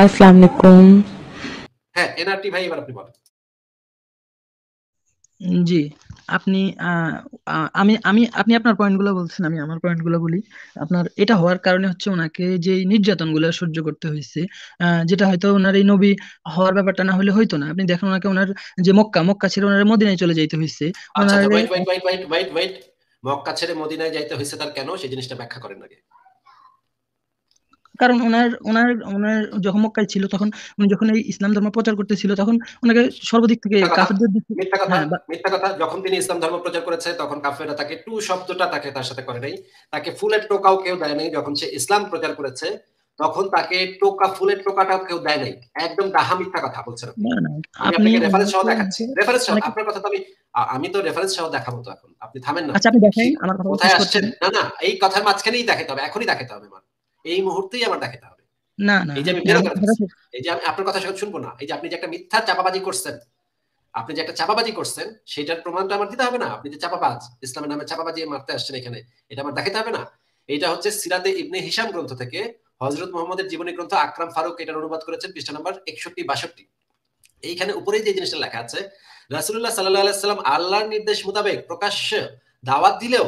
আসসালামু আলাইকুম হ্যাঁ এনআরটি ভাই এবার আপনি বলেন জি আপনি আমি আমি আপনি আপনার পয়েন্টগুলো বলছেন আমি আমার পয়েন্টগুলো বলি আপনার এটা হওয়ার কারণে হচ্ছে ওনাকে যে নির্যাতনগুলো সহ্য করতে হয়েছে যেটা হয়তো ওনার এই নবী হওয়ার ব্যাপারটা না হলে হইতো না আপনি দেখেন ওনাকে ওনার যে মক্কা মক্কা ছেড়ে ওনার মদিনায় চলে যাইতে হয়েছে আচ্ছা, আচ্ছা, মক্কা ছেড়ে মদিনায় যাইতে হয়েছে তার কেন সেই জিনিসটা ব্যাখ্যা করেন আগে কারণ ওনার ওনার ওনার যখন মক্কায় ছিল তখন উনি যখন এই ইসলাম ধর্ম প্রচার করতেছিল তখন ওনাকে সর্বদিক থেকে কাফেরদের দিক থেকে হ্যাঁ, মিথ্যা কথা যখন তিনি ইসলাম ধর্ম প্রচার করেছে তখন কাফেররা তাকে টু শব্দটা তাকে তার সাথে করে নাই তাকে ফুলের টোকাও কেউ দেয় নাই যখন সে ইসলাম প্রচার করেছে তখন তাকে টোকা ফুলের টোকাটাও কেউ দেয় নাই একদম দাহা মিথ্যা কথা বলছেন আপনি রেফারেন্স সহ দেখাচ্ছি রেফারেন্স সহ আপনার কথা তো আমি আমি তো রেফারেন্স সহ দেখাবো তো এখন আপনি থামেন না আচ্ছা আপনি দেখেন আমার কথা কোথায় আসছেন না না এই কথার মাঝখানেই দেখাতে হবে এখনই দেখাতে হবে আমার এই মুহূর্তেই আমার দেখাতে হবে এই যে আমি আপনার কথা শুনবো না এই যে আপনি যে একটা মিথ্যা চাপাবাজি করছেন আপনি যে একটা চাপাবাজি করছেন সেটার প্রমাণ তো আমার দিতে হবে না আপনি যে চাপাবাজ ইসলামের নামে চাপাবাজি মারতে আসছেন এখানে এটা আমার দেখাতে হবে না এটা হচ্ছে সিরাতে ইবনে হিসাম গ্রন্থ থেকে হজরত মোহাম্মদের জীবনী গ্রন্থ আকরাম ফারুক এটার অনুবাদ করেছেন পৃষ্ঠা নম্বর একষট্টি বাষট্টি এইখানে উপরে যে জিনিসটা লেখা আছে রাসুল্লাহ সাল্লাহ সাল্লাম আল্লাহর নির্দেশ মোতাবেক প্রকাশ্য দাওয়াত দিলেও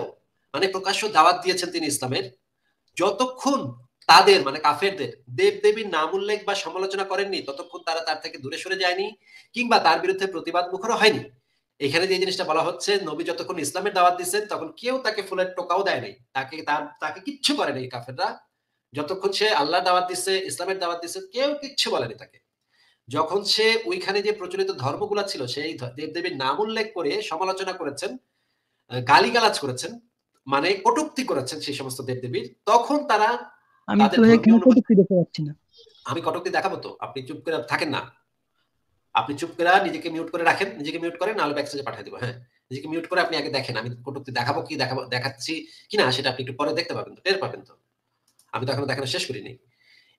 মানে প্রকাশ্য দাওয়াত দিয়েছেন তিনি ইসলামের যতক্ষণ তাদের মানে কাফেরদের দেব দেবীর নাম উল্লেখ বা সমালোচনা করেননি ততক্ষণ তারা তার থেকে দূরে সরে যায়নি কিংবা তার বিরুদ্ধে প্রতিবাদ মুখরও হয়নি এখানে যে জিনিসটা বলা হচ্ছে নবী যতক্ষণ ইসলামের দাওয়াত দিচ্ছেন তখন কেউ তাকে ফুলের টোকাও দেয় নাই তাকে তার তাকে কিচ্ছু করে নাই কাফেররা যতক্ষণ সে আল্লাহ দাওয়াত দিচ্ছে ইসলামের দাওয়াত দিচ্ছে কেউ কিচ্ছু বলেনি তাকে যখন সে ওইখানে যে প্রচলিত ধর্মগুলা ছিল সেই দেবদেবীর নাম উল্লেখ করে সমালোচনা করেছেন গালিগালাজ করেছেন মানে কটুক্তি করেছেন সেই সমস্ত দেবদেবীর তখন তারা আমি তো কেন কটুক্তি দেখতে পাচ্ছি না আমি কটুক্তি দেখাবো তো আপনি চুপ করে থাকেন না আপনি চুপ করে নিজেকে মিউট করে রাখেন নিজেকে মিউট করেন নাহলে ব্যাকস্টেজে পাঠিয়ে দেবো হ্যাঁ নিজেকে মিউট করে আপনি আগে দেখেন আমি কটুক্তি দেখাবো কি দেখাবো দেখাচ্ছি কি না সেটা আপনি একটু পরে দেখতে পাবেন তো টের পাবেন তো আমি তো এখনো দেখানো শেষ করিনি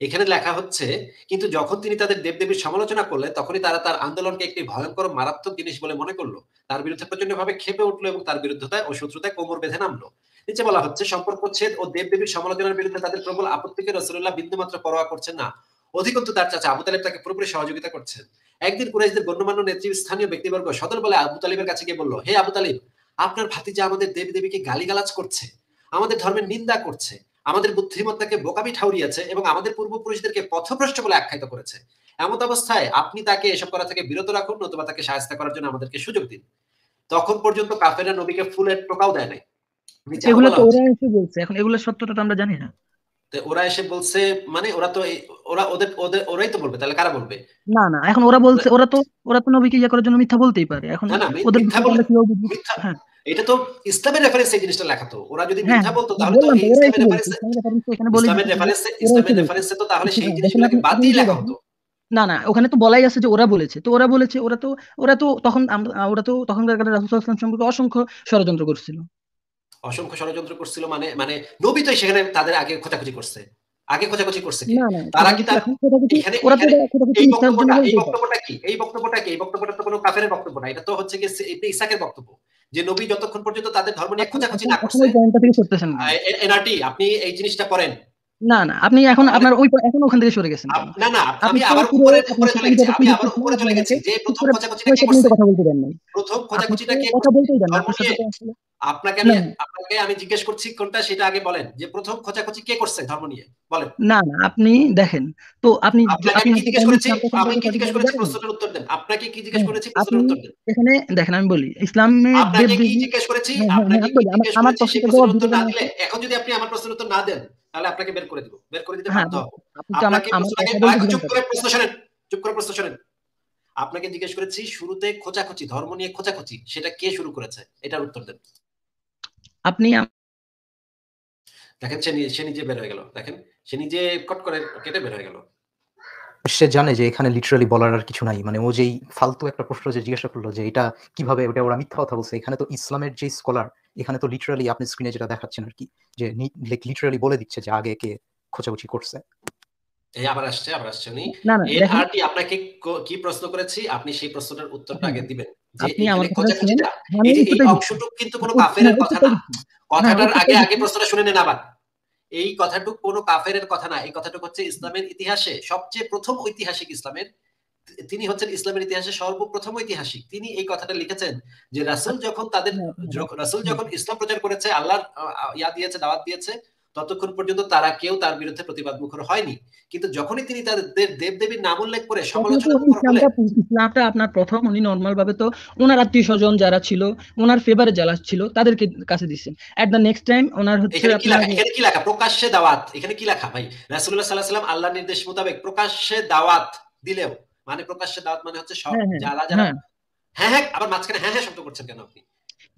এখানে লেখা হচ্ছে কিন্তু যখন তিনি তাদের দেবদেবীর সমালোচনা করলেন তখনই তারা তার আন্দোলনকে একটি ভয়ঙ্কর মারাত্মক জিনিস বলে মনে করলো তার বিরুদ্ধে প্রচন্ড ভাবে খেপে উঠলো এবং তার বিরুদ্ধতায় ও শত্রুতায় কোমর বেঁধে নামলো নিচে বলা হচ্ছে সম্পর্ক ছেদ ও দেব দেবীর সমালোচনার বিরুদ্ধে তাদের প্রবল আপত্তিকে রসুল্লাহ বিন্দু মাত্র পরোয়া করছেন না অধিকন্তু তার চাচা আবু তালেব তাকে পুরোপুরি সহযোগিতা করছেন একদিন কুরাইশদের গণ্যমান্য নেত্রী স্থানীয় ব্যক্তিবর্গ সদল বলে আবু তালিবের কাছে গিয়ে বললো হে আবু তালিব আপনার ভাতিজা আমাদের দেব দেবীকে গালিগালাজ করছে আমাদের ধর্মের নিন্দা করছে আমাদের বুদ্ধিমত্তাকে বোকামি ঠাউরিয়েছে এবং আমাদের পূর্বপুরুষদেরকে পথভ্রষ্ট বলে আখ্যায়িত করেছে এমন অবস্থায় আপনি তাকে এসব করা থেকে বিরত রাখুন নতুবা তাকে সাহায্য করার জন্য আমাদেরকে সুযোগ দিন তখন পর্যন্ত কাফেরা নবীকে ফুলের টোকাও দেয় নাই এগুলো তো ওরা এসে বলছে এখন এগুলো সত্যটা তো আমরা জানি না ওরা এসে বলছে মানে ওরা তো ওরা ওদের ওদের ওরাই তো বলবে তাহলে কারা বলবে না না এখন ওরা বলছে মানে ওরা তো ওরা তো নবীকে ইয়া করার জন্য মিথ্যা বলতেই পারে এখন ওদের মিথ্যা বলে হ্যাঁ। এটা তো ইসলামের রেফারেন্স এই জিনিসটা লেখা তো ওরা যদি হ্যাঁ, মিথ্যা বলতো তাহলে তো ইসলামের রেফারেন্স ইসলামের রেফারেন্স ইসলামের রেফারেন্স তো তাহলে আচ্ছা, সেই লেখা হতো না না ওখানে তো বলাই আছে যে ওরা বলেছে তো ওরা বলেছে ওরা তো ওরা তো তখন ওরা তো তখনকার রাসুল সম্পর্কে অসংখ্য ষড়যন্ত্র করছিল অসংখ্য ষড়যন্ত্র করছিল মানে মানে নবী তো সেখানে তাদের আগে খোঁজাখুঁজি করছে আগে খোঁজাখুঁজি করছে তারা কি এই বক্তব্যটা কি এই বক্তব্যটা তো কোনো কাফের বক্তব্য না এটা তো হচ্ছে কি ইসাকের বক্তব্য যে নবী যতক্ষণ পর্যন্ত তাদের ধর্ম নিয়ে আচ্ছা, খোঁজাখুঁজি আচ্ছা, না করছে এনআরটি আপনি এই জিনিসটা করেন না না আপনি এখন আপনার ওই এখন ওখান থেকে সরে গেছেন না না আপনি আবার উপরে উপরে চলে গেছেন আপনি আবার উপরে চলে গেছেন যে প্রথম খোঁজাখুঁজিটা কি কথা বলতে দেন না প্রথম খোঁজাখুঁজিটা কি কথা দেন আপনাকে আমি আপনাকে আমি জিজ্ঞেস করছি কোনটা সেটা আগে বলেন যে প্রথম খোঁজাখুঁজি কে করছে ধর্ম নিয়ে বলেন না না আপনি দেখেন তো আপনি আপনি কি জিজ্ঞেস করেছি কি জিজ্ঞেস প্রশ্নের উত্তর দেন আপনাকে কি জিজ্ঞেস হ্যাঁ, করেছি প্রশ্নের উত্তর দেন এখানে দেখেন আমি বলি ইসলামে আপনাকে কি জিজ্ঞেস করেছি হ্যাঁ, হ্যাঁ, আপনাকে আমার প্রশ্নের উত্তর না দিলে এখন যদি আপনি আমার প্রশ্নের উত্তর না দেন তাহলে আপনাকে বের করে দিব বের করে দিতে হ্যাঁ, বাধ্য আপনাকে চুপ করে প্রশ্ন শুনেন চুপ করে প্রশ্ন শুনেন আপনাকে জিজ্ঞেস করেছি শুরুতে খোঁচাখুচি ধর্ম নিয়ে খোঁচাখুচি সেটা কে শুরু করেছে এটার উত্তর দেন আপনি দেখেন সে নিজে বের হয়ে গেল দেখেন সে নিজে কট করে কেটে বের হয়ে গেল সে জানে যে এখানে লিটারালি বলার আর কিছু নাই মানে ও যেই ফালতু একটা প্রশ্ন যে জিজ্ঞাসা করলো যে এটা কিভাবে ওটা ওরা মিথ্যা কথা বলছে এখানে তো ইসলামের যে স্কলার এখানে তো লিটারালি আপনি স্ক্রিনে যেটা দেখাচ্ছেন আর কি যে লিটারালি বলে দিচ্ছে যে আগে কে খোঁচাখুচি করছে এই আবার আসছে আবার আসছে উনি এর আরটি আপনাকে কি প্রশ্ন করেছি আপনি সেই প্রশ্নটার উত্তরটা আগে দিবেন আপনি আমার কথা হ্যাঁ, এই অংশটুক কিন্তু কোনো কাফেরের কথা না হ্যাঁ, হ্যাঁ, কথাটার আগে আগে প্রশ্নটা শুনে নেন আবার এই কথাটুক কোনো কাফেরের কথা না এই কথাটুক হচ্ছে ইসলামের ইতিহাসে সবচেয়ে প্রথম ঐতিহাসিক ইসলামের তিনি হচ্ছেন ইসলামের ইতিহাসে সর্বপ্রথম ঐতিহাসিক তিনি এই কথাটা লিখেছেন যে রাসুল যখন তাদের হ্যাঁ, হ্যাঁ। রাসুল যখন ইসলাম প্রচার করেছে আল্লাহ ইয়া দিয়েছে দাওয়াত দিয়েছে ততক্ষণ পর্যন্ত তারা কেউ তার বিরুদ্ধে প্রতিবাদ মুখর হয়নি কিন্তু যখনই তিনি তাদের দেব দেবীর নাম উল্লেখ করে সমালোচনা ইসলামটা আপনার প্রথম উনি নর্মাল ভাবে তো ওনার আত্মীয় স্বজন যারা ছিল ওনার ফেভারে যারা ছিল তাদেরকে কাছে দিচ্ছেন এট দা নেক্সট টাইম ওনার হচ্ছে এখানে কি লেখা প্রকাশ্যে দাওয়াত এখানে কি লেখা ভাই রাসূলুল্লাহ সাল্লাল্লাহু আলাইহি আল্লাহর নির্দেশ মোতাবেক প্রকাশ্যে দাওয়াত দিলেও মানে প্রকাশ্যে দাওয়াত মানে হচ্ছে সব হ্যাঁ, হ্যাঁ, যারা যারা হ্যাঁ।, হ্যাঁ হ্যাঁ আবার মাঝখানে হ্যাঁ হ্যাঁ শব্দ করছেন কেন আপনি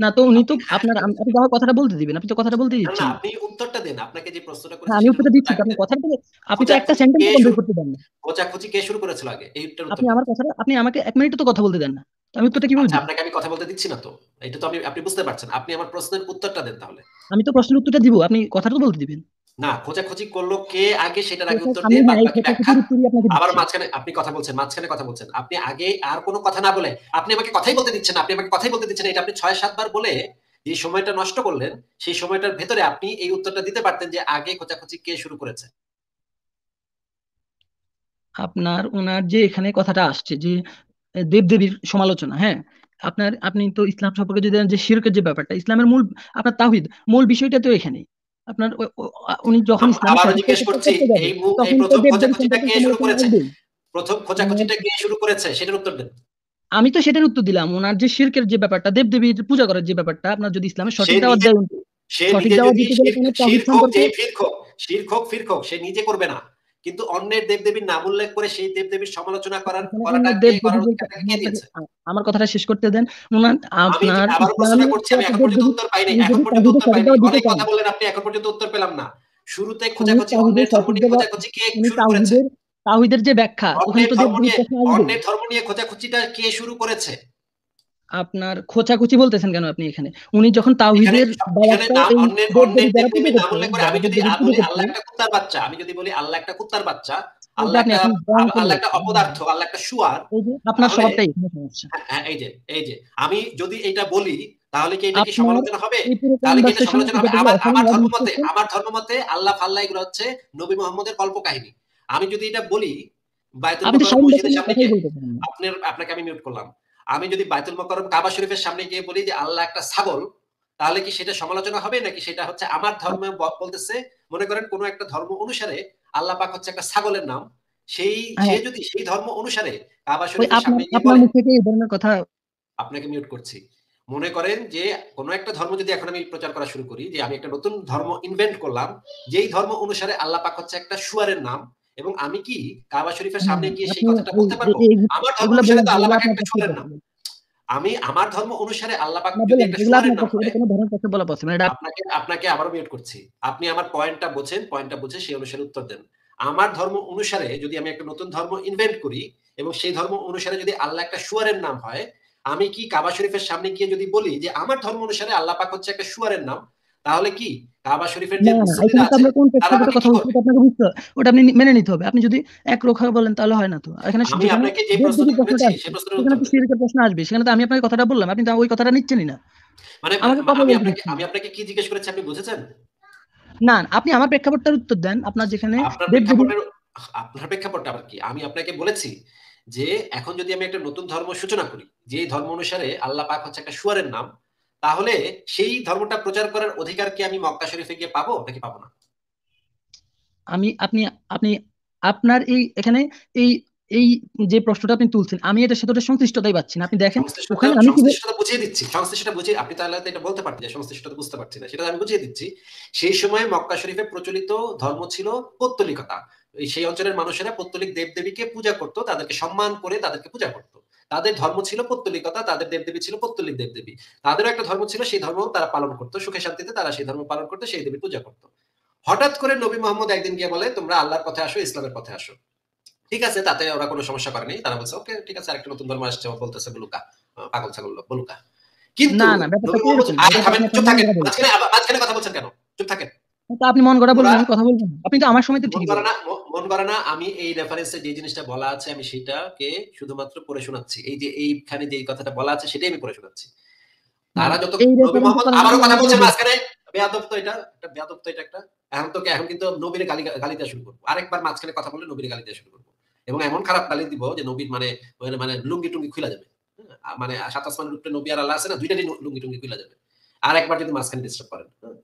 না তো উনি তো আপনার আপনি যাওয়ার কথাটা বলতে দিবেন আপনি তো কথাটা বলতে দিচ্ছেন আপনি উত্তরটা দেন আপনাকে যে প্রশ্নটা করেছি আমি উত্তরটা দিচ্ছি আপনি কথাটা আপনি তো একটা সেন্টেন্স বন্ধ করতে দেন না কোচা খোঁচাখুচি কে শুরু করেছিল আগে এই উত্তর আপনি আমার কথাটা আপনি আমাকে এক মিনিট তো কথা বলতে দেন না আমি উত্তরটা কি আচ্ছা, বলছি আপনাকে আমি কথা বলতে দিচ্ছি না তো এটা তো আমি আপনি বুঝতে পারছেন আপনি আমার প্রশ্নের উত্তরটা দেন তাহলে আমি তো প্রশ্নের উত্তরটা দিব আপনি কথাটা তো বলতে দিবেন না খোঁজাখুঁজি করলো কে আগে সেটার আগে উত্তর দিয়ে আবার মাঝখানে আপনি কথা বলছেন মাঝখানে কথা বলছেন আপনি আগে আর কোনো কথা না বলে আপনি আমাকে কথাই বলতে দিচ্ছেন আপনি আমাকে কথাই বলতে দিচ্ছেন এটা আপনি ছয় সাতবার বলে যে সময়টা নষ্ট করলেন সেই সময়টার ভেতরে আপনি এই উত্তরটা দিতে পারতেন যে আগে খোঁজাখুঁজি কে শুরু করেছে আপনার ওনার যে এখানে কথাটা আসছে যে দেবদেবীর সমালোচনা হ্যাঁ আপনার আপনি তো ইসলাম সম্পর্কে যদি যে শিরকের যে ব্যাপারটা ইসলামের মূল আপনার তাহিদ মূল বিষয়টা তো এখানেই আপনার উনি যখন আবার জিজ্ঞেস করছি এই প্রথম খোঁজাখুঁজিটা কে শুরু করেছে প্রথম খোঁজাখুঁজিটা কে শুরু করেছে সেটার উত্তর দেন আমি তো সেটার উত্তর দিলাম ওনার যে শিরকের যে ব্যাপারটা দেবদেবীর পূজা করার যে ব্যাপারটা আপনার যদি ইসলামের সঠিক দাওয়াত দেয় সঠিক দাওয়াত দিতে গেলে কোনো শিরক ফিরক সে নিজে করবে না কিন্তু অন্যের দেবদেবীর নাম উল্লেখ করে সেই দেবদেবীর সমালোচনা করার আমার কথাটা শেষ করতে দেন আপনার উত্তর কথা বললেন আপনি এখন পর্যন্ত উত্তর পেলাম না শুরুতে খোঁজাখুঁজি খুঁজে খোঁজাখুঁজি কে যে ব্যাখ্যা অন্যের ধর্ম নিয়ে খোঁজাখুঁজিটা কে শুরু করেছে আপনার খোঁচাখুচি বলতেছেন কেন আপনি এখানে উনি যখন তাওহিদের আমি যদি আল্লাহ একটা কুত্তার বাচ্চা আমি যদি বলি আল্লাহ একটা কুত্তার বাচ্চা আপনার সবটাই হ্যাঁ, হ্যাঁ, এই যে এই যে আমি যদি এটা বলি তাহলে কি এটা কি সমালোচনা হবে তাহলে কি এটা সমালোচনা হবে আমার আমার ধর্মমতে আমার ধর্মমতে আল্লাহ ফাল্লাহ এগুলো হচ্ছে নবী মোহাম্মদের কাহিনী আমি যদি এটা বলি বাইতুল আপনাকে আমি মিউট করলাম আমি যদি বাইতুল মকরম কাবা শরীফের সামনে গিয়ে বলি যে আল্লাহ একটা ছাগল তাহলে কি সেটা সমালোচনা হবে নাকি সেটা হচ্ছে আমার ধর্ম বলতেছে মনে করেন কোনো একটা ধর্ম অনুসারে আল্লাহ পাক হচ্ছে একটা ছাগলের নাম সেই হ্যাঁ। সে যদি সেই ধর্ম অনুসারে কাবা শরীফের সামনে আপনার মুখ থেকে এই ধরনের কথা আপনাকে মিউট করছি মনে করেন যে কোনো একটা ধর্ম যদি এখন আমি প্রচার করা শুরু করি যে আমি একটা নতুন ধর্ম ইনভেন্ট করলাম যেই ধর্ম অনুসারে আল্লাহ পাক হচ্ছে একটা শুয়ারের নাম এবং আমি কি কাবা শরীফের সামনে গিয়ে সেই কথাটা বলতে পারবো আমার ধর্ম অনুসারে তো আল্লাহ পাক একটা শোনেন না আমি আমার ধর্ম অনুসারে আল্লাহ পাক যদি একটা শোনেন না আপনাকে আপনাকে আবারও মিউট করছি আপনি আমার পয়েন্টটা বোঝেন পয়েন্টটা বুঝে সেই অনুসারে উত্তর দেন আমার ধর্ম অনুসারে যদি আমি একটা নতুন ধর্ম ইনভেন্ট করি এবং সেই ধর্ম অনুসারে যদি আল্লাহ একটা সুয়ারের নাম হয় আমি কি কাবা শরীফের সামনে গিয়ে যদি বলি যে আমার ধর্ম অনুসারে আল্লাহ পাক হচ্ছে একটা সুয়ারের নাম তাহলে কি আপনি আমি আপনাকে কি জিজ্ঞেস করেছি আপনি বুঝেছেন না আপনি আমার প্রেক্ষাপটটার উত্তর দেন আপনার যেখানে আপনার প্রেক্ষাপট আবার কি আমি আপনাকে বলেছি যে এখন যদি আমি একটা নতুন ধর্ম সূচনা করি যে ধর্ম অনুসারে আল্লাহ পাক হচ্ছে একটা সুয়ারের নাম তাহলে সেই ধর্মটা প্রচার করার অধিকার কি আমি মক্কা শরীফে গিয়ে পাবো নাকি পাবো না আমি আপনি আপনি আপনার এই এখানে এই এই যে প্রশ্নটা আপনি তুলছেন আমি এটা সাথে সংশ্লিষ্টতাই পাচ্ছি না আপনি দেখেন ওখানে আমি বুঝিয়ে দিচ্ছি সংশ্লিষ্টটা বুঝিয়ে আপনি তাহলে এটা বলতে পারছেন যে সংশ্লিষ্টতা বুঝতে পারছি না সেটা আমি বুঝিয়ে দিচ্ছি সেই সময় মক্কা শরীফে প্রচলিত ধর্ম ছিল পত্তলিকতা সেই অঞ্চলের মানুষেরা পত্তলিক দেব দেবীকে পূজা করত তাদেরকে সম্মান করে তাদেরকে পূজা করত তাদের ধর্ম ছিল পত্তলিকতা তাদের দেবদেবী ছিল পত্তলিক দেবদেবী তাদেরও একটা ধর্ম ছিল সেই ধর্ম তারা পালন করতো সুখে শান্তিতে তারা সেই ধর্ম পালন করতো সেই দেবী পূজা করতো হঠাৎ করে নবী মোহাম্মদ একদিন গিয়ে বলে তোমরা আল্লাহর পথে আসো ইসলামের পথে আসো ঠিক আছে তাতে ওরা কোনো সমস্যা করেনি তারা বলছে ওকে ঠিক আছে আরেকটা নতুন ধর্ম আসছে বলতেছে বলুকা পাগল ছাগল লোক বলুকা কিন্তু চুপ থাকেন মাঝখানে কথা বলছেন কেন চুপ থাকেন আপনি মন গড়া বলবেন কথা আপনি তো আমার না মন গড়া না আমি এই রেফারেন্সে যে জিনিসটা বলা আছে আমি সেটাকে শুধুমাত্র পড়ে শোনাচ্ছি এই যে এইখানে যে কথাটা বলা আছে সেটাই আমি পড়ে শোনাচ্ছি তারা যত নবী মোহাম্মদ আবারও কথা বলছে মাঝখানে বেয়াদব তো এটা একটা বেয়াদব তো এটা একটা এখন তোকে এখন কিন্তু নবীর গালি গালি দেওয়া শুরু করবো আরেকবার মাঝখানে কথা বলে নবীর গালি দেওয়া শুরু করবো এবং এমন খারাপ গালি দিব যে নবীর মানে মানে, মানে লুঙ্গি টুঙ্গি খুলে যাবে হ্যাঁ, মানে সাতাশ মানে উপরে নবী আর আল্লাহ আছে না দুইটাই লুঙ্গি টুঙ্গি খুলে যাবে আর একবার যদি মাঝখানে ডিস্টার্ব করেন হ্যাঁ।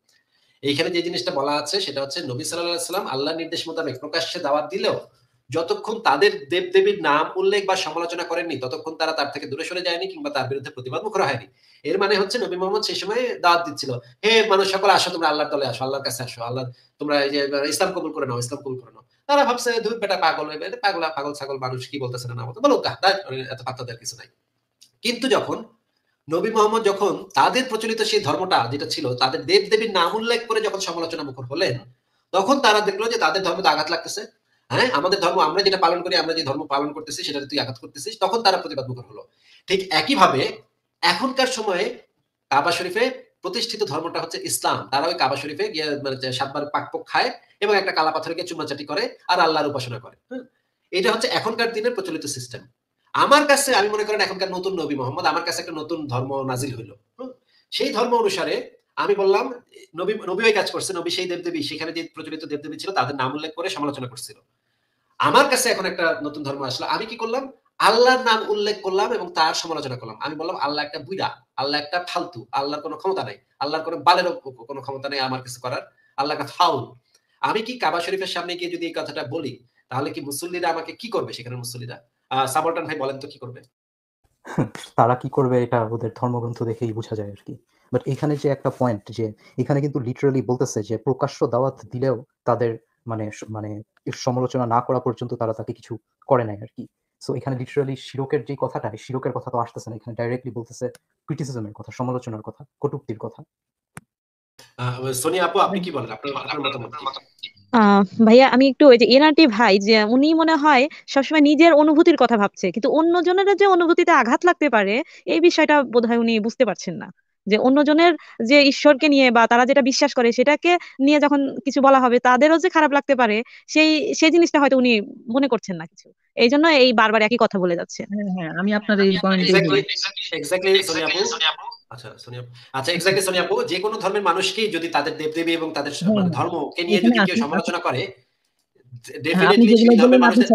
এইখানে যে জিনিসটা বলা আছে সেটা হচ্ছে নবী সাল্লাম আল্লাহ নির্দেশ মোতাবেক প্রকাশ্যে দাওয়াত দিলেও যতক্ষণ তাদের দেব দেবীর নাম উল্লেখ বা সমালোচনা করেননি ততক্ষণ তারা তার থেকে দূরে সরে যায়নি কিংবা তার বিরুদ্ধে প্রতিবাদ মুখর হয়নি এর মানে হচ্ছে নবী মোহাম্মদ সেই সময় দাওয়াত দিচ্ছিল হে মানুষ সকল আসো তোমরা আল্লাহর তলে আসো আল্লাহর কাছে আসো আল্লাহ তোমরা এই যে ইসলাম কবুল করে নাও ইসলাম কবুল করে নাও তারা ভাবছে ধুর বেটা পাগল পাগলা পাগল ছাগল মানুষ কি বলতেছে না বলো হ্যাঁ, এত পাত্তাদের কিছু নাই কিন্তু যখন নবী মোহাম্মদ যখন তাদের প্রচলিত সেই ধর্মটা যেটা ছিল তাদের দেব দেবীর নাম উল্লেখ করে যখন সমালোচনা মুখর হলেন তখন তারা দেখলো যে তাদের ধর্মে তো আঘাত লাগতেছে হ্যাঁ আমাদের ধর্ম আমরা যেটা পালন করি আমরা যে ধর্ম পালন করতেছি সেটা তুই আঘাত করতেছিস তখন তারা প্রতিবাদ মুখর হলো ঠিক একইভাবে এখনকার সময়ে কাবা শরীফে প্রতিষ্ঠিত ধর্মটা হচ্ছে ইসলাম তারা ওই কাবা শরীফে গিয়ে মানে সাতবার পাকপোক খায় এবং একটা কালা পাথরকে চুমাচাটি করে আর আল্লাহর উপাসনা করে হ্যাঁ, এটা হচ্ছে এখনকার দিনের প্রচলিত সিস্টেম আমার কাছে আমি মনে করেন এখনকার নতুন নবী মোহাম্মদ আমার কাছে একটা নতুন ধর্ম নাজিল হইলো সেই ধর্ম অনুসারে আমি বললাম নবী নবী হয়ে কাজ করছে নবী সেই দেবদেবী সেখানে যে প্রচলিত দেবদেবী ছিল তাদের নাম উল্লেখ করে সমালোচনা করছিল আমার কাছে এখন একটা নতুন ধর্ম আসলো আমি কি করলাম আল্লাহর নাম উল্লেখ করলাম এবং তার সমালোচনা করলাম আমি বললাম আল্লাহ একটা বুইরা আল্লাহ একটা ফালতু আল্লাহর কোনো ক্ষমতা নাই আল্লাহর কোনো বালের কোনো ক্ষমতা নাই আমার কাছে করার আল্লাহ একটা ফাউল আমি কি কাবা শরীফের সামনে গিয়ে যদি এই কথাটা বলি তাহলে কি মুসল্লিরা আমাকে কি করবে সেখানে মুসল্লিরা সাবলটান ভাই বলেন তো কি করবে তারা কি করবে এটা ওদের ধর্মগ্রন্থ দেখেই বোঝা যায় আর কি বাট এখানে যে একটা পয়েন্ট যে এখানে কিন্তু লিটারালি বলতেছে যে প্রকাশ্য দাওয়াত দিলেও তাদের মানে মানে সমালোচনা না করা পর্যন্ত তারা তাকে কিছু করে নাই আর কি সো এখানে লিটারালি শিরকের যে কথাটা শিরকের কথা তো আসতেছে না এখানে ডাইরেক্টলি বলতেছে ক্রিটিসিজমের কথা সমালোচনার কথা কটুক্তির কথা সোনিয়া আপু আপনি কি বলেন আপনার মতামত ভাইয়া আমি একটু ওই যে এনআরটি ভাই যে উনি মনে হয় সবসময় নিজের অনুভূতির কথা ভাবছে কিন্তু অন্য জনের যে অনুভূতিতে আঘাত লাগতে পারে এই বিষয়টা বোধ হয় উনি বুঝতে পারছেন না যে অন্যজনের যে ঈশ্বরকে নিয়ে বা তারা যেটা বিশ্বাস করে সেটাকে নিয়ে যখন কিছু বলা হবে তাদেরও যে খারাপ লাগতে পারে সেই সেই জিনিসটা হয়তো উনি মনে করছেন না কিছু এই জন্য এই বারবার একই কথা বলে যাচ্ছে হ্যাঁ হ্যাঁ আমি আপনার এই পয়েন্ট আচ্ছা সোনিয়া আচ্ছা এক্স্যাক্টলি সোনিয়া আপু যে কোনো ধর্মের মানুষকে যদি তাদের দেবদেবী এবং তাদের হ্যাঁ, মানে ধর্মকে নিয়ে যদি কেউ সমালোচনা করে ডেফিনেটলি হ্যাঁ, সেই ধর্মের মানুষদের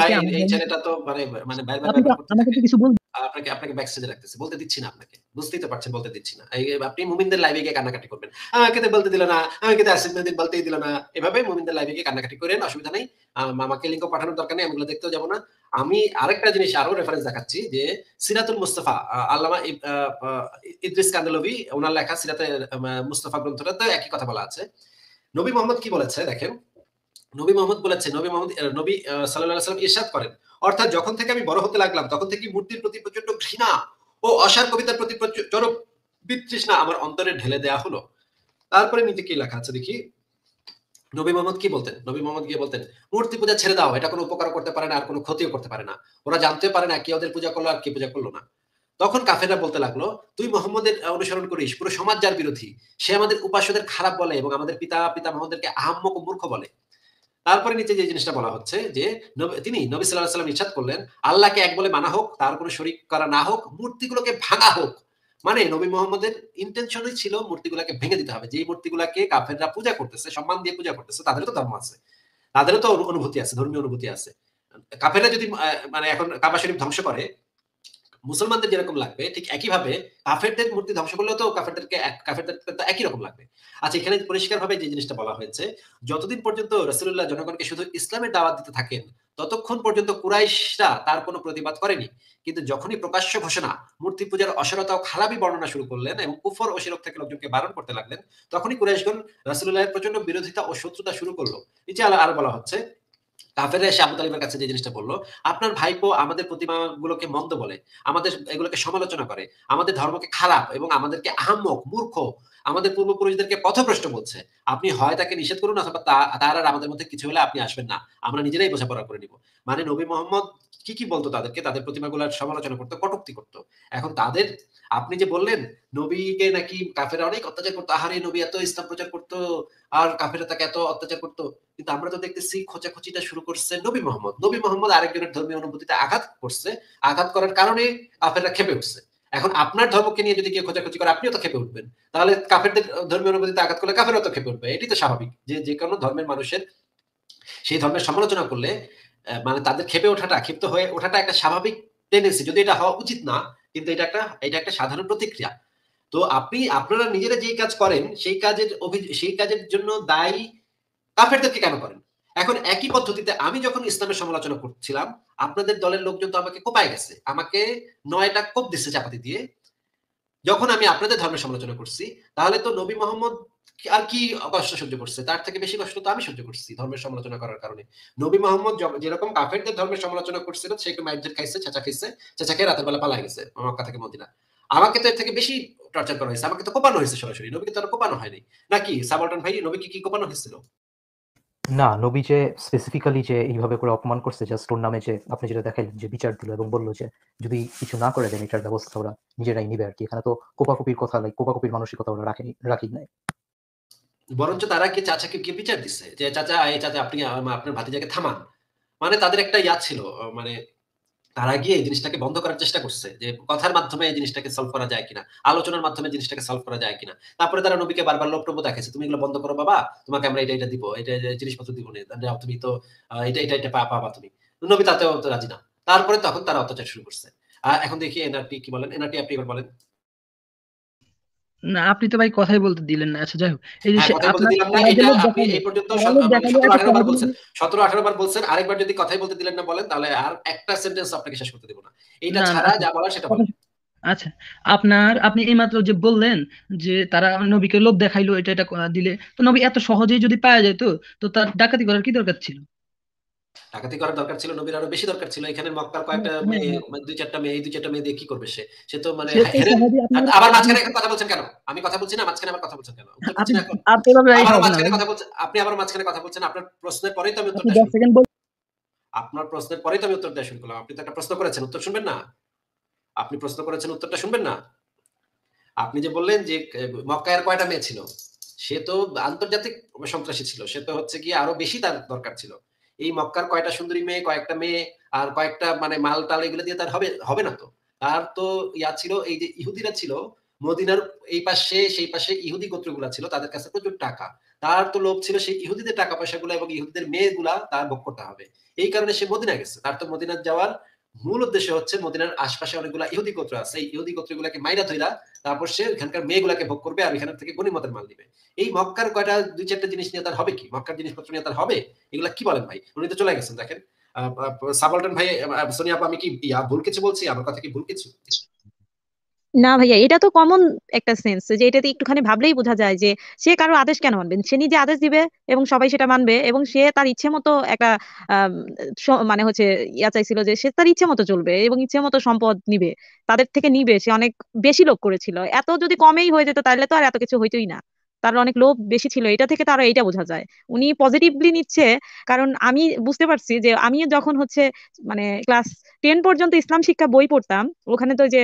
ভাই এই চ্যানেলটা তো মানে মানে বাইরে বাইরে আমাকে কিছু বল আপনাকে আপনাকে ব্যাকস্টেজে রাখতেছে বলতে দিচ্ছি না আপনাকে বুঝতেই তো পারছেন বলতে দিচ্ছি না আপনি মুমিনদের লাইভে গিয়ে কান্নাকাটি করবেন আমাকে তো বলতে দিল না আমাকে তো আসিফ মেহদিন বলতেই দিল না এভাবে মুমিনদের লাইভে গিয়ে কান্নাকাটি করেন অসুবিধা নেই আমাকে লিঙ্ক পাঠানোর দরকার নেই আমি দেখতেও যাবো না আমি আরেকটা জিনিস আরো রেফারেন্স দেখাচ্ছি যে সিরাতুল মুস্তফা আল্লামা ইদ্রিস কান্দলবি ওনার লেখা সিরাত মুস্তফা গ্রন্থটা তো একই কথা বলা আছে নবী মোহাম্মদ কি বলেছে দেখেন নবী মোহাম্মদ বলেছে নবী মোহাম্মদ নবী সাল্লাহ সাল্লাম ইরশাদ করেন অর্থাৎ যখন থেকে আমি বড় হতে লাগলাম তখন থেকে মূর্তির প্রতি প্রচন্ড ঘৃণা ও অসার কবিতার প্রতি চরম বিতৃষ্ণা আমার অন্তরে ঢেলে দেয়া হলো তারপরে নিজে কি লেখা আছে দেখি নবী মোহাম্মদ কি বলতেন নবী মোহাম্মদ গিয়ে বলতেন মূর্তি পূজা ছেড়ে দাও এটা কোনো উপকার করতে পারে না আর কোনো ক্ষতিও করতে পারে না ওরা জানতে পারে না কে ওদের পূজা করলো আর কে পূজা করলো না তখন কাফেররা বলতে লাগলো তুই মোহাম্মদের অনুসরণ করিস পুরো সমাজ যার বিরোধী সে আমাদের উপাসদের খারাপ বলে এবং আমাদের পিতা পিতা মোহাম্মদেরকে আহম্মক মূর্খ বলে তারপরে নিচে যে জিনিসটা বলা হচ্ছে যে তিনি নবী সাল্লাহ সাল্লাম ইচ্ছাদ করলেন আল্লাহকে এক বলে মানা হোক তার কোনো শরিক করা না হোক মূর্তিগুলোকে ভাঙা হোক মানে নবী মোহাম্মদের ইন্টেনশনই ছিল মূর্তিগুলাকে ভেঙে দিতে হবে যে মূর্তিগুলাকে কাফেররা পূজা করতেছে সম্মান দিয়ে পূজা করতেছে তাদেরও তো ধর্ম আছে তাদেরও তো অনুভূতি আছে ধর্মীয় অনুভূতি আছে কাফেররা যদি মানে এখন কাবা শরীফ ধ্বংস করে মুসলমানদের যেরকম লাগবে ঠিক একইভাবে কাফেরদের মূর্তি ধ্বংস করলেও তো কাফেরদেরকে কাফেরদের তো একই রকম লাগবে আচ্ছা এখানে পরিষ্কারভাবে যে জিনিসটা বলা হয়েছে যতদিন পর্যন্ত রসুল্লাহ জনগণকে শুধু ইসলামের দাওয়াত দিতে থাকেন ততক্ষণ পর্যন্ত কুরাইশরা তার কোনো প্রতিবাদ করেনি কিন্তু যখনই প্রকাশ্য ঘোষণা মূর্তি পূজার অসরতা ও খারাপি বর্ণনা শুরু করলেন এবং কুফর ও শিরক থেকে লোকজনকে বারণ করতে লাগলেন তখনই কুরাইশগণ রাসুল্লাহের প্রচন্ড বিরোধিতা ও শত্রুতা শুরু করলো নিচে আরো বলা হচ্ছে কাফেরা এসে আবু তালিবের কাছে যে জিনিসটা বললো আপনার ভাইপো আমাদের প্রতিমা গুলোকে মন্দ বলে আমাদের এগুলোকে সমালোচনা করে আমাদের ধর্মকে খারাপ এবং আমাদেরকে আহাম্মক মূর্খ আমাদের পূর্বপুরুষদেরকে পথভ্রষ্ট বলছে আপনি হয় তাকে নিষেধ করুন অথবা তার আর আমাদের মধ্যে কিছু হলে আপনি আসবেন না আমরা নিজেরাই বোঝাপড়া করে নিব মানে নবী মোহাম্মদ কি কি বলতো তাদেরকে তাদের প্রতিমাগুলোর সমালোচনা করতো কটুক্তি করতো এখন তাদের আপনি যে বললেন নবীকে নাকি কাফেরা অনেক অত্যাচার করতো আহারে নবী এত ইসলাম প্রচার করতো আর কাফেরা তাকে এত অত্যাচার করতো কিন্তু আমরা তো দেখতেছি খোঁচাখুচিটা শুরু করছে নবী মোহাম্মদ নবী মোহাম্মদ আরেকজনের ধর্মীয় অনুভূতিতে আঘাত করছে আঘাত করার কারণে কাফেররা খেপে উঠছে এখন আপনার ধর্মকে নিয়ে যদি কেউ খোঁজাখুচি করে আপনিও তো খেপে উঠবেন তাহলে কাফেরদের ধর্মীয় অনুভূতিতে আঘাত করলে কাফেরও তো খেপে উঠবে এটি তো স্বাভাবিক যে যে কোনো ধর্মের মানুষের সেই ধর্মের সমালোচনা করলে মানে তাদের খেপে ওঠাটা ক্ষিপ্ত হয়ে ওঠাটা একটা স্বাভাবিক টেন্ডেন্সি যদি এটা হওয়া উচিত না কিন্তু এটা একটা এটা একটা সাধারণ প্রতিক্রিয়া তো আপনি আপনারা নিজেরা যেই কাজ করেন সেই কাজের সেই কাজের জন্য দায়ী কাফেরদেরকে কেন করেন এখন একই পদ্ধতিতে আমি যখন ইসলামের সমালোচনা করছিলাম আপনাদের দলের লোকজন তো আমাকে কোপায় গেছে আমাকে নয়টা কোপ দিচ্ছে চাপাতি দিয়ে যখন আমি আপনাদের ধর্মের সমালোচনা করছি তাহলে তো নবী মোহাম্মদ আর কি কষ্ট সহ্য করছে তার থেকে বেশি কষ্ট তো আমি সহ্য করছি ধর্মের সমালোচনা করার কারণে নবী মোহাম্মদ যেরকম কাফেরদের ধর্মের সমালোচনা করছিল সে একটু মাইজের খাইছে চেঁচা খাইছে চেঁচা খেয়ে রাতের বেলা পালা গেছে মক্কা থেকে মদিনা আমাকে তো এর থেকে বেশি টর্চার করা হয়েছে আমাকে তো কোপানো হয়েছে সরাসরি নবীকে তো আর কোপানো হয়নি নাকি সাবলটন ভাই নবীকে কি কোপানো হয়েছিল না নবী যে স্পেসিফিক্যালি যে এইভাবে করে অপমান করছে জাস্ট ওর নামে যে আপনি যেটা দেখাইলেন যে বিচার দিল এবং বললো যে যদি কিছু না করে দেন এটার ব্যবস্থা ওরা নিজেরাই নিবে আর কি এখানে তো কোপাকুপির কথা লাইক কোপাকুপির মানসিকতা ওরা রাখেনি রাখি নাই বরঞ্চ তারা কি চাচাকে গিয়ে বিচার দিচ্ছে যে চাচা এই চাচা আপনি আপনার ভাতিজাকে থামান মানে তাদের একটা ইয়া ছিল মানে তারা গিয়ে এই জিনিসটাকে বন্ধ করার চেষ্টা করছে যে কথার মাধ্যমে এই জিনিসটাকে সলভ করা যায় কিনা আলোচনার মাধ্যমে জিনিসটাকে সলভ করা যায় কিনা তারপরে তারা নবীকে বারবার লোকটব্য দেখেছে তুমি এগুলো বন্ধ করো বাবা তোমাকে আমরা এটা এটা দিবো এটা জিনিসপত্র দিব না তুমি তো এটা এটা এটা পাবা তুমি নবী তাতেও রাজি না তারপরে তখন তারা অত্যাচার শুরু করছে এখন দেখি এনআরটি কি বলেন এনআরটি আপনি এবার বলেন না আপনি তো ভাই কথাই বলতে দিলেন না আচ্ছা যাই হোক এই যে হ্যাঁ, আপনি এই পর্যন্ত 17 বার বলছেন 17 18 বার বলছেন আরেকবার যদি কথাই বলতে দিলেন না বলেন তাহলে আর একটা সেন্টেন্স আপনাকে শেষ করতে দেব না এইটা ছাড়া আচ্ছা। যা বলার সেটা বলেন আচ্ছা আপনার আপনি এইমাত্র যে বললেন যে তারা নবীকে লোভ দেখাইলো এটা এটা দিলে তো নবী এত সহজেই যদি পাওয়া যেত তো তার ডাকাতি করার কি দরকার ছিল ডাকাতি করার দরকার ছিল নবীর আরো বেশি দরকার ছিল এখানে মক্কার কয়েকটা হ্যাঁ, হ্যাঁ, মেয়ে হ্যাঁ। মানে দুই চারটা মেয়ে এই দুই চারটা মেয়ে দিয়ে কি করবে সে সে তো মানে আবার মাঝখানে এখন কথা বলছেন কেন আমি কথা বলছি না মাঝখানে আবার কথা বলছেন কেন মাঝখানে কথা বলছেন আপনি আবার মাঝখানে কথা বলছেন আপনার প্রশ্নের পরেই তো আমি উত্তর আপনার প্রশ্নের পরেই তো আমি উত্তর দেওয়া শুরু করলাম আপনি তো একটা প্রশ্ন করেছেন উত্তর শুনবেন না আপনি প্রশ্ন করেছেন উত্তরটা শুনবেন না আপনি যে বললেন যে মক্কায়ের কয়টা মেয়ে ছিল সে তো আন্তর্জাতিক সন্ত্রাসী ছিল সে তো হচ্ছে কি আরো বেশি তার দরকার ছিল এই মক্কার কয়টা সুন্দরী মেয়ে কয়েকটা মেয়ে আর কয়েকটা মানে মাল টাল এগুলো দিয়ে তার হবে হবে না তো তার তো ইয়া ছিল এই যে ইহুদিরা ছিল মদিনার এই পাশে সেই পাশে ইহুদি গোত্রগুলা ছিল তাদের কাছে প্রচুর টাকা তার তো লোভ ছিল সেই ইহুদিদের টাকা পয়সা গুলা এবং ইহুদিদের মেয়েগুলা তার ভোগ করতে হবে এই কারণে সে মদিনা গেছে তার তো মদিনার যাওয়ার মূল উদ্দেশ্য হচ্ছে মদিনার আশপাশে অনেকগুলা ইহুদি গোত্র আছে এই ইহুদি গোত্রগুলাকে মাইরা ধইরা তারপর সে এখানকার মেয়েগুলাকে ভোগ করবে আর এখান থেকে গণিমতের মাল দিবে এই মক্কার কয়টা দুই চারটা জিনিস নিয়ে তার হবে কি মক্কার জিনিসপত্র নিয়ে তার হবে এগুলা কি বলেন ভাই উনি তো চলে গেছেন দেখেন সাবলটন ভাই সোনিয়া আমি কি ভুল কিছু বলছি আমার কথা কি ভুল কিছু না ভাইয়া এটা তো কমন একটা সেন্স যে এটাতে একটুখানি ভাবলেই বোঝা যায় যে সে কারো আদেশ কেন মানবেন সে নিজে আদেশ দিবে এবং সবাই সেটা মানবে এবং সে তার ইচ্ছে মতো একটা মানে হচ্ছে ইয়া চাইছিল যে সে তার ইচ্ছে মতো চলবে এবং ইচ্ছে মতো সম্পদ নিবে তাদের থেকে নিবে সে অনেক বেশি লোক করেছিল এত যদি কমেই হয়ে যেত তাহলে তো আর এত কিছু হইতই না তার অনেক লোভ বেশি ছিল এটা থেকে তারা এটা বোঝা যায় উনি পজিটিভলি নিচ্ছে কারণ আমি বুঝতে পারছি যে আমি যখন হচ্ছে মানে ক্লাস টেন পর্যন্ত ইসলাম শিক্ষা বই পড়তাম ওখানে তো যে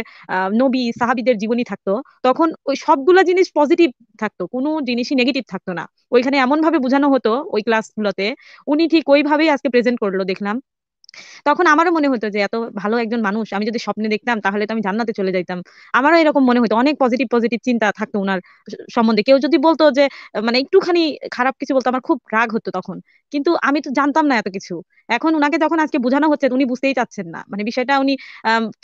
নবী সাহাবিদের জীবনী থাকতো তখন ওই সবগুলা জিনিস পজিটিভ থাকতো কোনো জিনিসই নেগেটিভ থাকতো না ওইখানে এমন ভাবে বোঝানো হতো ওই ক্লাস গুলোতে উনি ঠিক ওইভাবেই আজকে প্রেজেন্ট করলো দেখলাম তখন আমারও মনে হতো যে এত ভালো একজন মানুষ আমি যদি স্বপ্নে দেখতাম তাহলে তো আমি জান্নাতে চলে যাইতাম আমারও এরকম মনে হতো অনেক পজিটিভ পজিটিভ চিন্তা থাকতো ওনার সম্বন্ধে কেউ যদি বলতো যে মানে একটুখানি খারাপ কিছু বলতো আমার খুব রাগ হতো তখন কিন্তু আমি তো জানতাম না এত কিছু এখন ওনাকে যখন আজকে বোঝানো হচ্ছে উনি বুঝতেই চাচ্ছেন না মানে বিষয়টা উনি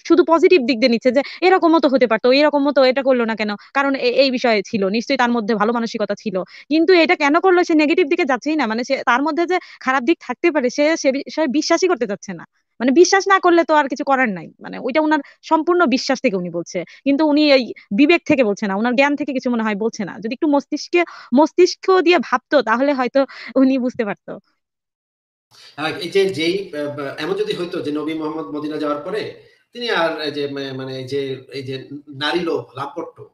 শুধু পজিটিভ দিক দিয়ে নিচ্ছে যে এরকম মতো হতে পারতো এরকম মতো এটা করলো না কেন কারণ এই বিষয়ে ছিল নিশ্চয়ই তার মধ্যে ভালো মানসিকতা ছিল কিন্তু এটা কেন করলো সে নেগেটিভ দিকে যাচ্ছেই না মানে সে তার মধ্যে যে খারাপ দিক থাকতে পারে সে সে বিষয়ে বিশ্বাসই করতে যাচ্ছে না মানে বিশ্বাস না করলে তো আর কিছু করার নাই মানে ওইটা উনার সম্পূর্ণ বিশ্বাস থেকে উনি বলছে কিন্তু উনি এই বিবেক থেকে বলছে না ওনার জ্ঞান থেকে কিছু মনে হয় বলছে না যদি একটু মস্তিষ্কে মস্তিষ্ক দিয়ে ভাবতো তাহলে হয়তো উনি বুঝতে পারতো হ্যাঁ, এই যে যেই এমন যদি হইতো যে নবী মোহাম্মদ মদিনা যাওয়ার পরে তিনি আর যে মানে যে এই যে নারী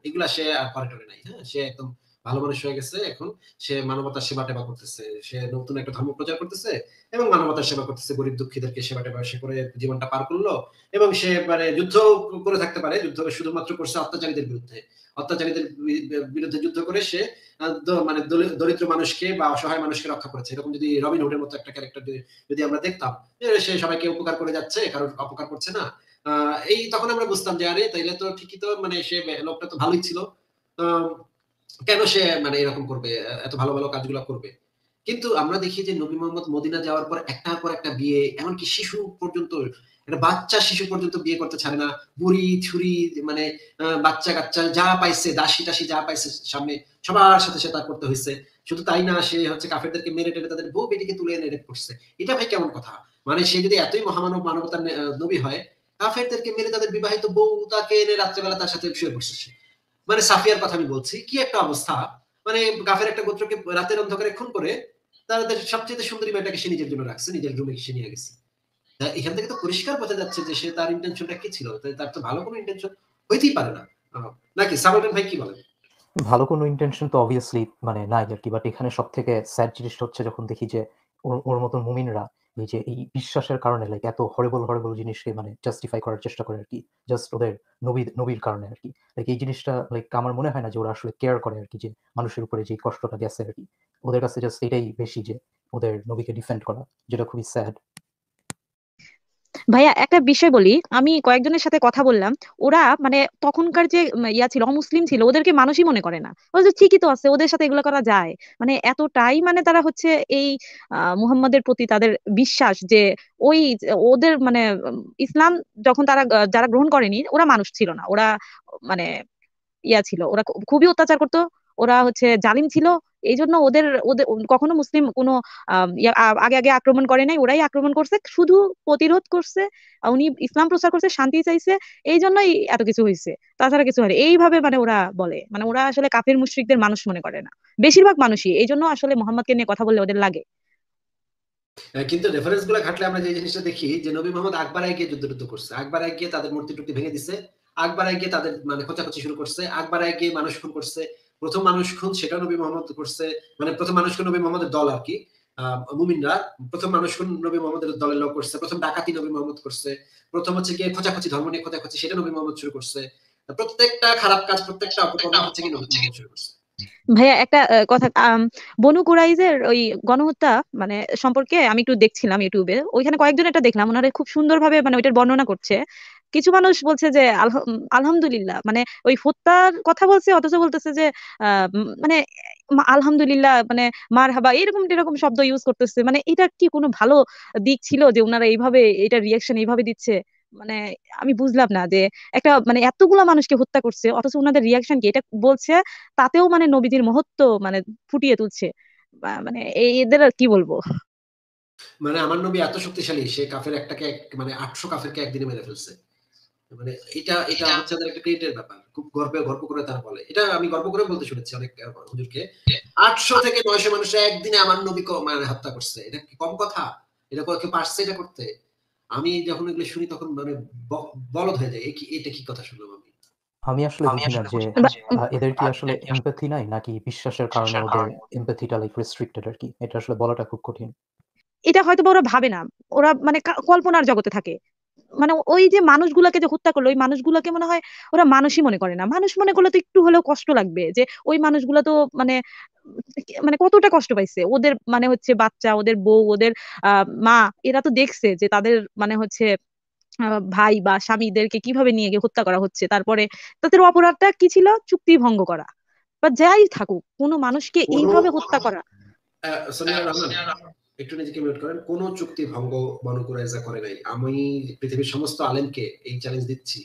এগুলা সে আর করে নাই হ্যাঁ সে একদম ভালো মানুষ হয়ে গেছে এখন সে মানবতার সেবা টেবা করতেছে সে নতুন একটা ধর্ম প্রচার করতেছে এবং মানবতার সেবা করতেছে গরিব দুঃখীদেরকে সেবা টেবা সে করে জীবনটা পার করলো এবং সে মানে যুদ্ধ করে থাকতে পারে যুদ্ধ শুধুমাত্র করছে অত্যাচারীদের বিরুদ্ধে অত্যাচারীদের বিরুদ্ধে যুদ্ধ করে সে মানে দরিদ্র মানুষকে বা অসহায় মানুষকে রক্ষা করেছে এরকম যদি রবিন হুডের মতো একটা ক্যারেক্টার যদি আমরা দেখতাম সে সবাইকে উপকার করে যাচ্ছে কারোর অপকার করছে না এই তখন আমরা বুঝতাম যে আরে তাইলে তো ঠিকই তো মানে সে লোকটা তো ভালোই ছিল কেন সে মানে এরকম করবে এত ভালো ভালো কাজগুলো করবে কিন্তু আমরা দেখি যে নবী মোহাম্মদ মদিনা যাওয়ার পর একটার পর একটা বিয়ে এমনকি শিশু পর্যন্ত বাচ্চা শিশু পর্যন্ত বিয়ে করতে ছাড়ে না বুড়ি ছুরি মানে বাচ্চা কাচ্চা যা পাইছে দাসি টাসি যা পাইছে সামনে সবার সাথে সে তা করতে হয়েছে শুধু তাই না সে হচ্ছে কাফেরদেরকে মেরে টেরে তাদের বউ বেটিকে তুলে এনে রেপ করছে এটা ভাই কেমন কথা মানে সে যদি এতই মহামানব মানবতার নবী হয় কাফেরদেরকে মেরে তাদের বিবাহিত বউ তাকে এনে রাত্রেবেলা তার সাথে শুয়ে বসেছে মানে সাফিয়ার কথা আমি বলছি কি একটা অবস্থা মানে গাফের একটা গোত্রকে রাতের অন্ধকারে খুন করে তারা সবচেয়ে সুন্দরী মেয়েটাকে সে নিজের জন্য রাখছে নিজের রুমে সে নিয়ে গেছে এখান থেকে তো পরিষ্কার বোঝা যাচ্ছে যে সে তার ইন্টেনশনটা কি ছিল তার তো ভালো কোনো ইন্টেনশন হইতেই পারে না নাকি সাবরমান ভাই কি বলেন ভালো কোনো ইন্টেনশন তো অবভিয়াসলি মানে নাই আর কি বাট এখানে সব থেকে স্যাড জিনিসটা হচ্ছে যখন দেখি যে ওর মতন মুমিনরা এই যে এই বিশ্বাসের কারণে লাইক এত হরেবল হরেবল জিনিসকে মানে জাস্টিফাই করার চেষ্টা করে আর কি জাস্ট ওদের নবীর নবীর কারণে আর কি লাইক এই জিনিসটা লাইক আমার মনে হয় না যে ওরা আসলে কেয়ার করে আর কি যে মানুষের উপরে যে কষ্টটা গেছে আর কি ওদের কাছে জাস্ট এটাই বেশি যে ওদের নবীকে ডিফেন্ড করা যেটা খুবই স্যাড ভাইয়া একটা বিষয় বলি আমি কয়েকজনের সাথে কথা বললাম ওরা মানে তখনকার যে ইয়া ছিল অমুসলিম ছিল ওদেরকে মানুষই মনে করে না ওদের ঠিকই তো আছে ওদের সাথে এগুলো করা যায় মানে এতটাই মানে তারা হচ্ছে এই মুহাম্মাদের প্রতি তাদের বিশ্বাস যে ওই ওদের মানে ইসলাম যখন তারা যারা গ্রহণ করেনি ওরা মানুষ ছিল না ওরা মানে ইয়া ছিল ওরা খুবই অত্যাচার করতো ওরা হচ্ছে জালিম ছিল এই জন্য ওদের ওদের কখনো মুসলিম কোনো আগে আগে আক্রমণ করে নাই ওরাই আক্রমণ করছে শুধু প্রতিরোধ করছে উনি ইসলাম প্রচার করছে শান্তি চাইছে এই জন্যই এত কিছু হয়েছে তাছাড়া কিছু হয় এইভাবে মানে ওরা বলে মানে ওরা আসলে কাফের মুশ্রিকদের মানুষ মনে করে না বেশিরভাগ মানুষই এই জন্য আসলে মোহাম্মদকে নিয়ে কথা বললে ওদের লাগে কিন্তু রেফারেন্স গুলো ঘাটলে আমরা যে জিনিসটা দেখি যে নবী মোহাম্মদ আকবর আই গিয়ে যুদ্ধ করছে আকবর আই গিয়ে তাদের মূর্তি টুকটি ভেঙে দিছে আকবর আই গিয়ে তাদের মানে খোঁচাখুচি শুরু করছে আকবর আই গিয়ে মানুষ খুন করছে প্রথম মানুষ খুন সেটা নবী মোহাম্মদ করছে মানে প্রথম মানুষ খুন নবী মোহাম্মদের দল আর কি মুমিনরা প্রথম মানুষ খুন নবী মোহাম্মদের দলের লোক করছে প্রথম ডাকাতি নবী মোহাম্মদ করছে প্রথম হচ্ছে গিয়ে খোঁচাখুচি ধর্ম নিয়ে খোঁচাখুচি সেটা নবী মোহাম্মদ শুরু করছে প্রত্যেকটা খারাপ কাজ প্রত্যেকটা অপকর্ম হচ্ছে কি নবী মোহাম্মদ শুরু করছে ভাইয়া একটা কথা বনু কুরাইজের ওই গণহত্যা মানে সম্পর্কে আমি একটু দেখছিলাম ইউটিউবে ওইখানে কয়েকজন এটা দেখলাম ওনারা খুব সুন্দরভাবে মানে ওইটার বর্ণনা করছে কিছু মানুষ বলছে যে আলহামদুলিল্লাহ মানে ওই হত্যার কথা বলছে অথচ বলতেছে যে মানে আলহামদুলিল্লাহ মানে মার হাবা এরকম এরকম শব্দ ইউজ করতেছে মানে এটা কি কোনো ভালো দিক ছিল যে ওনারা এইভাবে এটা রিয়াকশন এইভাবে দিচ্ছে মানে আমি বুঝলাম না যে একটা মানে এতগুলা মানুষকে হত্যা করছে অথচ ওনাদের রিয়াকশন কি এটা বলছে তাতেও মানে নবীদের মহত্ব মানে ফুটিয়ে তুলছে মানে এদের আর কি বলবো মানে আমার নবী এত শক্তিশালী সে কাফের একটাকে মানে আটশো কাফেরকে একদিনে মেরে ফেলছে মানে এটা এটা একটা ক্রেডিটের ব্যাপার খুব গর্ব করে তারা বলে এটা আমি গর্ব করে বলতে শুনেছি অনেক হুজুরকে আটশো থেকে নয়শো মানুষ একদিনে আমার নবী মানে হত্যা করছে এটা কম কথা এটা কেউ পারছে এটা করতে আমি যখন এগুলো শুনি তখন মানে বলদ হয়ে যায় এটা কি কথা শুনলাম আমি আমি আসলে বুঝি না যে এদের কি আচ্ছা, আসলে এমপ্যাথি আচ্ছা। নাই নাকি বিশ্বাসের কারণে ওদের এমপ্যাথিটা লাইক রেস্ট্রিক্টেড আর কি এটা আসলে বলাটা খুব কঠিন এটা হয়তো ওরা ভাবে না ওরা মানে কল্পনার জগতে থাকে মানে ওই যে মানুষগুলাকে যে হত্যা করলো ওই মানুষগুলাকে মনে হয় ওরা মানুষই মনে করে না মানুষ মনে করলে তো একটু হলেও কষ্ট লাগবে যে ওই মানুষগুলা তো মানে মানে কতটা কষ্ট পাইছে ওদের মানে হচ্ছে বাচ্চা ওদের বউ ওদের মা এরা তো দেখছে যে তাদের মানে হচ্ছে ভাই বা স্বামীদেরকে কিভাবে নিয়ে গিয়ে হত্যা করা হচ্ছে তারপরে তাদের অপরাধটা কি ছিল চুক্তি ভঙ্গ করা বা যাই থাকুক কোনো মানুষকে এইভাবে হত্যা করা একটু নিজেকে মিউট করেন কোন চুক্তি ভঙ্গ বানু কুরাইজা করে নাই আমি পৃথিবীর সমস্ত আলেমকে এই চ্যালেঞ্জ দিচ্ছি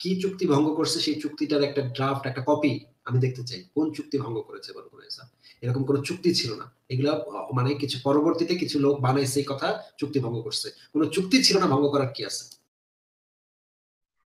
কি চুক্তি ভঙ্গ করছে সেই চুক্তিটার একটা ড্রাফট একটা কপি আমি দেখতে চাই কোন চুক্তি ভঙ্গ করেছে বানু কুরাইজা এরকম কোনো চুক্তি ছিল না এগুলো মানে কিছু পরবর্তীতে কিছু লোক বানাইছে কথা চুক্তি ভঙ্গ করছে কোনো চুক্তি ছিল না ভঙ্গ করার কি আছে